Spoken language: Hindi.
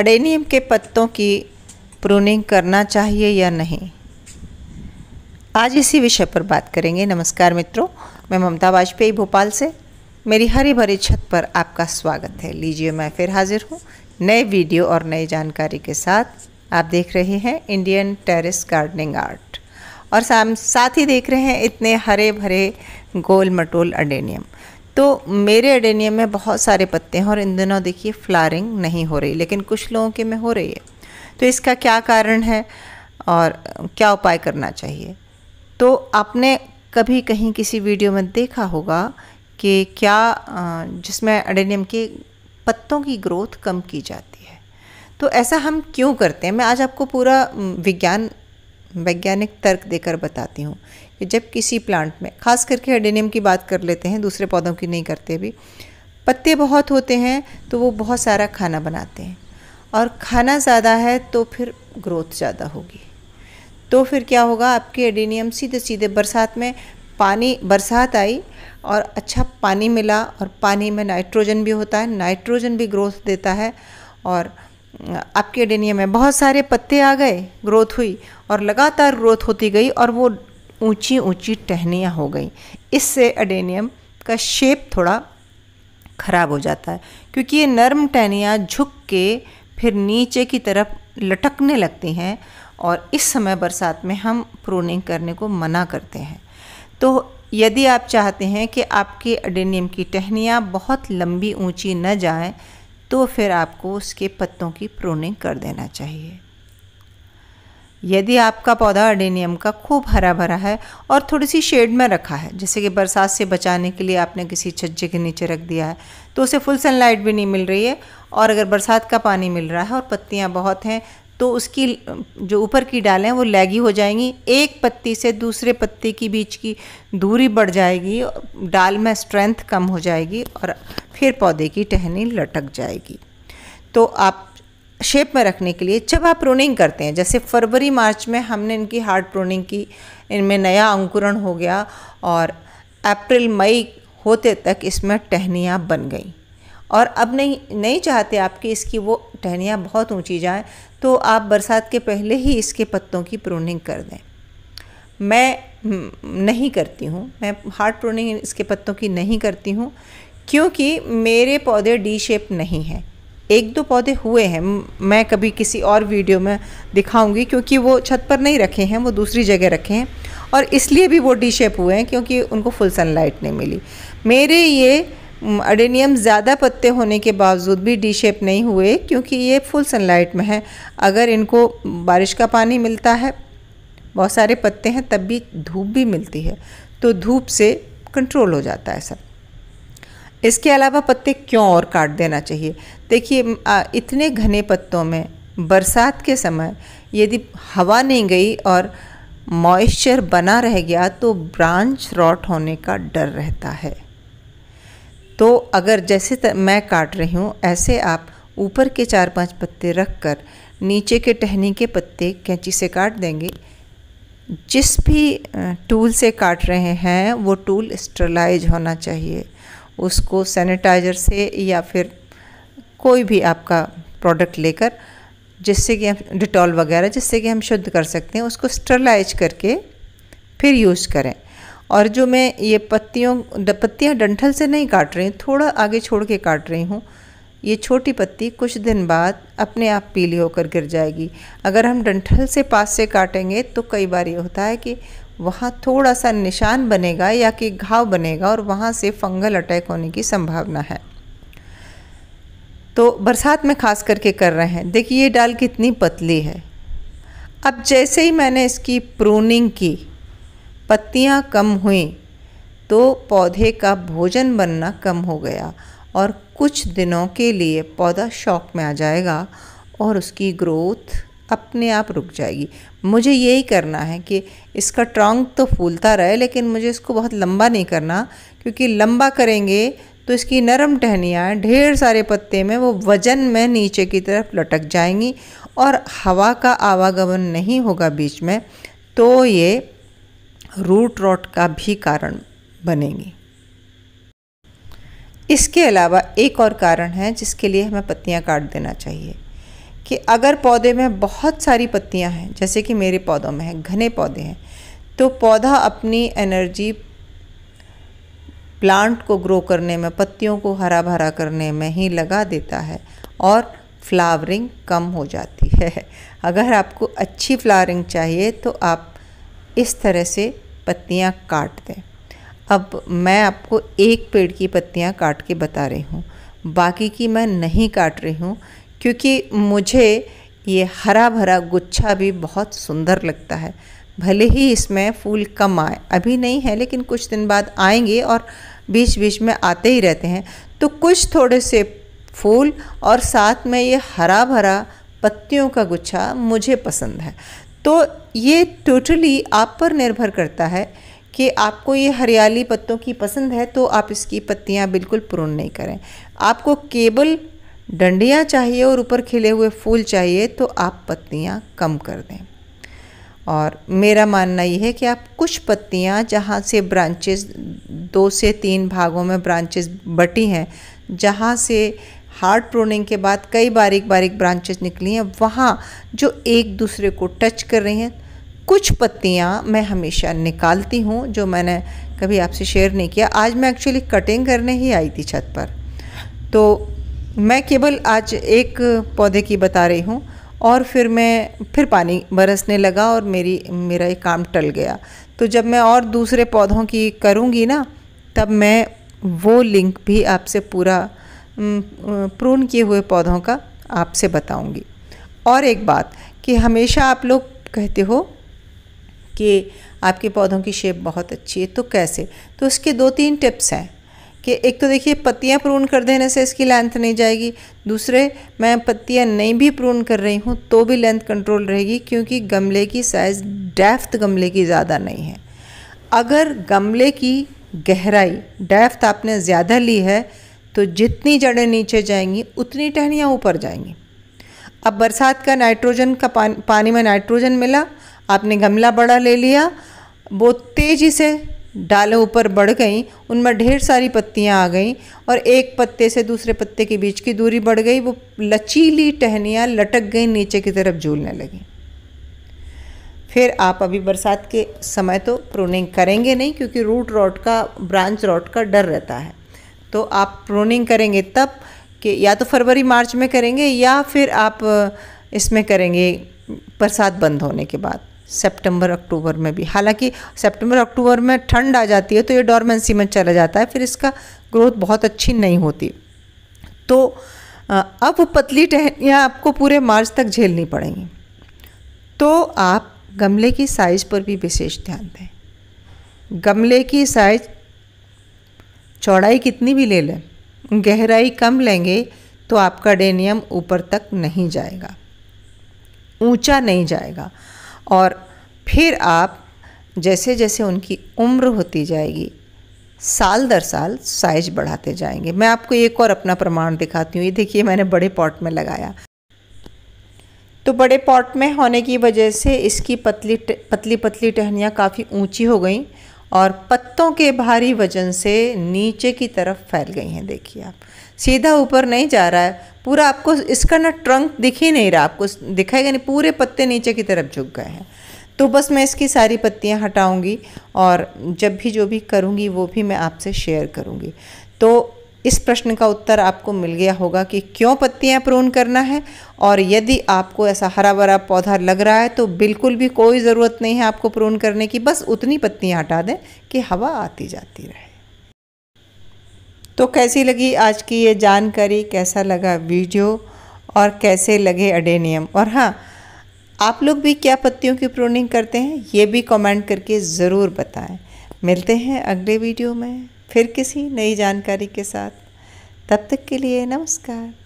अडेनियम के पत्तों की प्रूनिंग करना चाहिए या नहीं आज इसी विषय पर बात करेंगे नमस्कार मित्रों मैं ममता वाजपेयी भोपाल से मेरी हरी भरी छत पर आपका स्वागत है लीजिए मैं फिर हाजिर हूँ नए वीडियो और नई जानकारी के साथ आप देख रहे हैं इंडियन टेरेस गार्डनिंग आर्ट और साथ ही देख रहे हैं इतने हरे भरे गोल मटोल अडेनियम तो मेरे एडेनियम में बहुत सारे पत्ते हैं और इन दिनों देखिए फ्लारिंग नहीं हो रही लेकिन कुछ लोगों के में हो रही है तो इसका क्या कारण है और क्या उपाय करना चाहिए तो आपने कभी कहीं किसी वीडियो में देखा होगा कि क्या जिसमें एडेनियम के पत्तों की ग्रोथ कम की जाती है तो ऐसा हम क्यों करते हैं मैं आज आपको पूरा विज्ञान वैज्ञानिक तर्क देकर बताती हूँ जब किसी प्लांट में खास करके एडेनियम की बात कर लेते हैं दूसरे पौधों की नहीं करते अभी पत्ते बहुत होते हैं तो वो बहुत सारा खाना बनाते हैं और खाना ज़्यादा है तो फिर ग्रोथ ज़्यादा होगी तो फिर क्या होगा आपके एडेनियम सीधे सीधे बरसात में पानी बरसात आई और अच्छा पानी मिला और पानी में नाइट्रोजन भी होता है नाइट्रोजन भी ग्रोथ देता है और आपके एडेनियम में बहुत सारे पत्ते आ गए ग्रोथ हुई और लगातार ग्रोथ होती गई और वो ऊंची ऊंची टहनियाँ हो गई इससे अडेनियम का शेप थोड़ा ख़राब हो जाता है क्योंकि ये नरम टहनियाँ झुक के फिर नीचे की तरफ लटकने लगती हैं और इस समय बरसात में हम प्रोनिंग करने को मना करते हैं तो यदि आप चाहते हैं कि आपके अडेनियम की टहनियाँ बहुत लंबी ऊंची न जाएं, तो फिर आपको उसके पत्तों की प्रोनिंग कर देना चाहिए यदि आपका पौधा अडेनियम का खूब हरा भरा है और थोड़ी सी शेड में रखा है जैसे कि बरसात से बचाने के लिए आपने किसी छज्जे के नीचे रख दिया है तो उसे फुल सनलाइट भी नहीं मिल रही है और अगर बरसात का पानी मिल रहा है और पत्तियाँ बहुत हैं तो उसकी जो ऊपर की डालें वो लैगी हो जाएंगी एक पत्ती से दूसरे पत्ती की बीच की दूरी बढ़ जाएगी डाल में स्ट्रेंथ कम हो जाएगी और फिर पौधे की टहनी लटक जाएगी तो आप शेप में रखने के लिए जब आप प्रूनिंग करते हैं जैसे फरवरी मार्च में हमने इनकी हार्ड प्रूनिंग की इनमें नया अंकुरण हो गया और अप्रैल मई होते तक इसमें टहनियाँ बन गई और अब नहीं नहीं चाहते आपकी इसकी वो टहनियाँ बहुत ऊंची जाएं तो आप बरसात के पहले ही इसके पत्तों की प्रूनिंग कर दें मैं नहीं करती हूँ मैं हार्ड प्रूनिंग इसके पत्तों की नहीं करती हूँ क्योंकि मेरे पौधे डी शेप नहीं है एक दो पौधे हुए हैं मैं कभी किसी और वीडियो में दिखाऊंगी क्योंकि वो छत पर नहीं रखे हैं वो दूसरी जगह रखे हैं और इसलिए भी वो डी शेप हुए हैं क्योंकि उनको फुल सनलाइट नहीं मिली मेरे ये अडेनियम ज़्यादा पत्ते होने के बावजूद भी डी शेप नहीं हुए क्योंकि ये फुल सनलाइट में है अगर इनको बारिश का पानी मिलता है बहुत सारे पत्ते हैं तब भी धूप भी मिलती है तो धूप से कंट्रोल हो जाता है सब इसके अलावा पत्ते क्यों और काट देना चाहिए देखिए इतने घने पत्तों में बरसात के समय यदि हवा नहीं गई और मॉइस्चर बना रह गया तो ब्रांच रॉट होने का डर रहता है तो अगर जैसे मैं काट रही हूँ ऐसे आप ऊपर के चार पांच पत्ते रख कर नीचे के टहनी के पत्ते कैंची से काट देंगे जिस भी टूल से काट रहे हैं वो टूल स्टरलाइज होना चाहिए उसको सैनिटाइज़र से या फिर कोई भी आपका प्रोडक्ट लेकर जिससे कि हम डिटॉल वगैरह जिससे कि हम शुद्ध कर सकते हैं उसको स्टरलाइज करके फिर यूज़ करें और जो मैं ये पत्तियों पत्तियाँ डंठल से नहीं काट रही थोड़ा आगे छोड़ के काट रही हूँ ये छोटी पत्ती कुछ दिन बाद अपने आप पीली होकर गिर जाएगी अगर हम डंठल से पास से काटेंगे तो कई बार ये होता है कि वहाँ थोड़ा सा निशान बनेगा या कि घाव बनेगा और वहाँ से फंगल अटैक होने की संभावना है तो बरसात में खास करके कर रहे हैं देखिए ये डाल कितनी पतली है अब जैसे ही मैंने इसकी प्रूनिंग की पत्तियाँ कम हुई तो पौधे का भोजन बनना कम हो गया और कुछ दिनों के लिए पौधा शौक में आ जाएगा और उसकी ग्रोथ अपने आप रुक जाएगी मुझे यही करना है कि इसका ट्रंक तो फूलता रहे लेकिन मुझे इसको बहुत लंबा नहीं करना क्योंकि लंबा करेंगे तो इसकी नरम टहनियाँ ढेर सारे पत्ते में वो वजन में नीचे की तरफ लटक जाएंगी और हवा का आवागमन नहीं होगा बीच में तो ये रूट रॉट का भी कारण बनेंगी इसके अलावा एक और कारण है जिसके लिए हमें पत्तियां काट देना चाहिए कि अगर पौधे में बहुत सारी पत्तियां हैं जैसे कि मेरे पौधों में हैं घने पौधे हैं तो पौधा अपनी एनर्जी प्लांट को ग्रो करने में पत्तियों को हरा भरा करने में ही लगा देता है और फ्लावरिंग कम हो जाती है अगर आपको अच्छी फ्लावरिंग चाहिए तो आप इस तरह से पत्तियाँ काट दें अब मैं आपको एक पेड़ की पत्तियाँ काट के बता रही हूँ बाकी की मैं नहीं काट रही हूँ क्योंकि मुझे ये हरा भरा गुच्छा भी बहुत सुंदर लगता है भले ही इसमें फूल कम आए अभी नहीं है लेकिन कुछ दिन बाद आएंगे और बीच बीच में आते ही रहते हैं तो कुछ थोड़े से फूल और साथ में ये हरा भरा पत्तियों का गुच्छा मुझे पसंद है तो ये टोटली आप पर निर्भर करता है कि आपको ये हरियाली पत्तों की पसंद है तो आप इसकी पत्तियाँ बिल्कुल प्रून नहीं करें आपको केवल डंडियाँ चाहिए और ऊपर खिले हुए फूल चाहिए तो आप पत्तियाँ कम कर दें और मेरा मानना यह है कि आप कुछ पत्तियाँ जहाँ से ब्रांचेस दो से तीन भागों में ब्रांचेस बटी हैं जहाँ से हार्ड प्रोनिंग के बाद कई बारीक बारीक ब्रांचेस निकली हैं वहाँ जो एक दूसरे को टच कर रही हैं कुछ पत्तियाँ मैं हमेशा निकालती हूँ जो मैंने कभी आपसे शेयर नहीं किया आज मैं एक्चुअली कटिंग करने ही आई थी छत पर तो मैं केवल आज एक पौधे की बता रही हूँ और फिर मैं फिर पानी बरसने लगा और मेरी मेरा एक काम टल गया तो जब मैं और दूसरे पौधों की करूँगी ना तब मैं वो लिंक भी आपसे पूरा प्रून किए हुए पौधों का आपसे बताऊँगी और एक बात कि हमेशा आप लोग कहते हो कि आपके पौधों की शेप बहुत अच्छी है तो कैसे तो उसके दो तीन टिप्स हैं कि एक तो देखिए पत्तियाँ प्रून कर देने से इसकी लेंथ नहीं जाएगी दूसरे मैं पत्तियाँ नहीं भी प्रून कर रही हूँ तो भी लेंथ कंट्रोल रहेगी क्योंकि गमले की साइज़ डेफ्थ गमले की ज़्यादा नहीं है अगर गमले की गहराई डेफ्थ आपने ज़्यादा ली है तो जितनी जड़ें नीचे जाएंगी उतनी टहनियाँ ऊपर जाएंगी अब बरसात का नाइट्रोजन का पानी पानी में नाइट्रोजन मिला आपने गमला बड़ा ले लिया वो तेज़ी से डालों ऊपर बढ़ गई उनमें ढेर सारी पत्तियां आ गईं और एक पत्ते से दूसरे पत्ते के बीच की दूरी बढ़ गई वो लचीली टहनियाँ लटक गई नीचे की तरफ झूलने लगी फिर आप अभी बरसात के समय तो प्रोनिंग करेंगे नहीं क्योंकि रूट रॉट का ब्रांच रॉट का डर रहता है तो आप प्रोनिंग करेंगे तब कि या तो फरवरी मार्च में करेंगे या फिर आप इसमें करेंगे बरसात बंद होने के बाद सितंबर अक्टूबर में भी हालांकि सितंबर अक्टूबर में ठंड आ जाती है तो ये डॉर्मेंसी में चला जाता है फिर इसका ग्रोथ बहुत अच्छी नहीं होती तो अब पतली टहनियाँ आपको पूरे मार्च तक झेलनी पड़ेंगी तो आप गमले की साइज़ पर भी विशेष ध्यान दें गमले की साइज चौड़ाई कितनी भी ले लें गहराई कम लेंगे तो आपका डेनियम ऊपर तक नहीं जाएगा ऊंचा नहीं जाएगा और फिर आप जैसे जैसे उनकी उम्र होती जाएगी साल दर साल साइज बढ़ाते जाएंगे मैं आपको एक और अपना प्रमाण दिखाती हूँ ये देखिए मैंने बड़े पॉट में लगाया तो बड़े पॉट में होने की वजह से इसकी पतली पतली पतली टहनियाँ काफ़ी ऊंची हो गई और पत्तों के भारी वजन से नीचे की तरफ फैल गई हैं देखिए आप सीधा ऊपर नहीं जा रहा है पूरा आपको इसका ना ट्रंक दिख ही नहीं रहा आपको दिखाएगा नहीं पूरे पत्ते नीचे की तरफ झुक गए हैं तो बस मैं इसकी सारी पत्तियां हटाऊंगी और जब भी जो भी करूंगी वो भी मैं आपसे शेयर करूंगी तो इस प्रश्न का उत्तर आपको मिल गया होगा कि क्यों पत्तियां प्रून करना है और यदि आपको ऐसा हरा भरा पौधा लग रहा है तो बिल्कुल भी कोई ज़रूरत नहीं है आपको प्रून करने की बस उतनी पत्तियां हटा दें कि हवा आती जाती रहे तो कैसी लगी आज की ये जानकारी कैसा लगा वीडियो और कैसे लगे अडेनियम और हाँ आप लोग भी क्या पत्तियों की प्रूनिंग करते हैं ये भी कमेंट करके ज़रूर बताएं मिलते हैं अगले वीडियो में फिर किसी नई जानकारी के साथ तब तक के लिए नमस्कार